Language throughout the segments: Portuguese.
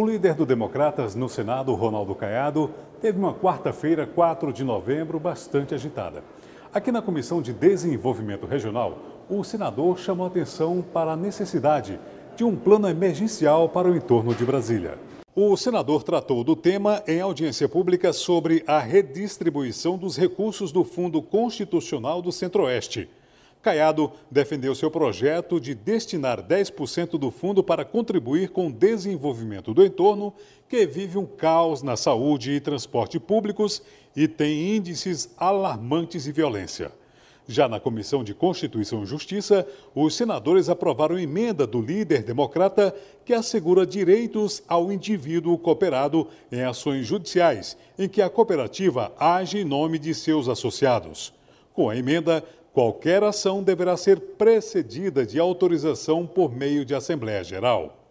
O líder do Democratas no Senado, Ronaldo Caiado, teve uma quarta-feira, 4 de novembro, bastante agitada. Aqui na Comissão de Desenvolvimento Regional, o senador chamou atenção para a necessidade de um plano emergencial para o entorno de Brasília. O senador tratou do tema em audiência pública sobre a redistribuição dos recursos do Fundo Constitucional do Centro-Oeste. Caiado defendeu seu projeto de destinar 10% do fundo para contribuir com o desenvolvimento do entorno, que vive um caos na saúde e transporte públicos e tem índices alarmantes de violência. Já na Comissão de Constituição e Justiça, os senadores aprovaram emenda do líder democrata que assegura direitos ao indivíduo cooperado em ações judiciais, em que a cooperativa age em nome de seus associados. Com a emenda, Qualquer ação deverá ser precedida de autorização por meio de Assembleia Geral.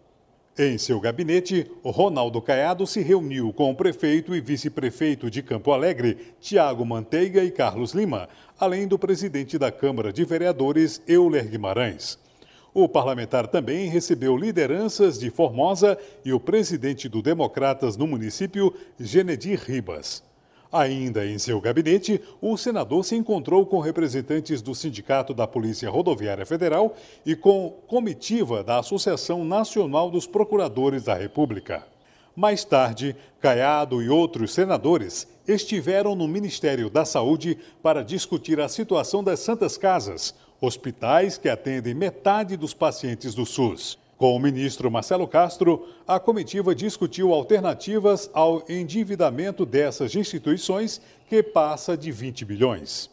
Em seu gabinete, Ronaldo Caiado se reuniu com o prefeito e vice-prefeito de Campo Alegre, Tiago Manteiga e Carlos Lima, além do presidente da Câmara de Vereadores, Euler Guimarães. O parlamentar também recebeu lideranças de Formosa e o presidente do Democratas no município, Genedir Ribas. Ainda em seu gabinete, o senador se encontrou com representantes do Sindicato da Polícia Rodoviária Federal e com comitiva da Associação Nacional dos Procuradores da República. Mais tarde, Caiado e outros senadores estiveram no Ministério da Saúde para discutir a situação das Santas Casas, hospitais que atendem metade dos pacientes do SUS. Com o ministro Marcelo Castro, a comitiva discutiu alternativas ao endividamento dessas instituições, que passa de 20 bilhões.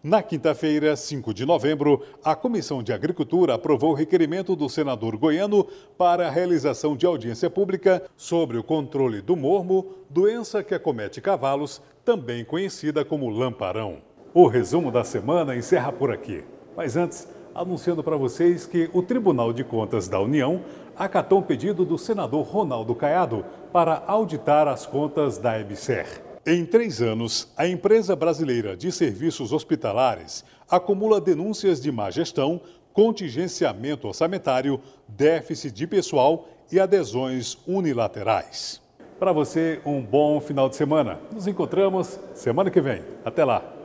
Na quinta-feira, 5 de novembro, a Comissão de Agricultura aprovou o requerimento do senador goiano para a realização de audiência pública sobre o controle do mormo, doença que acomete cavalos, também conhecida como lamparão. O resumo da semana encerra por aqui. Mas antes, anunciando para vocês que o Tribunal de Contas da União acatou um pedido do senador Ronaldo Caiado para auditar as contas da EBSER. Em três anos, a empresa brasileira de serviços hospitalares acumula denúncias de má gestão, contingenciamento orçamentário, déficit de pessoal e adesões unilaterais. Para você, um bom final de semana. Nos encontramos semana que vem. Até lá!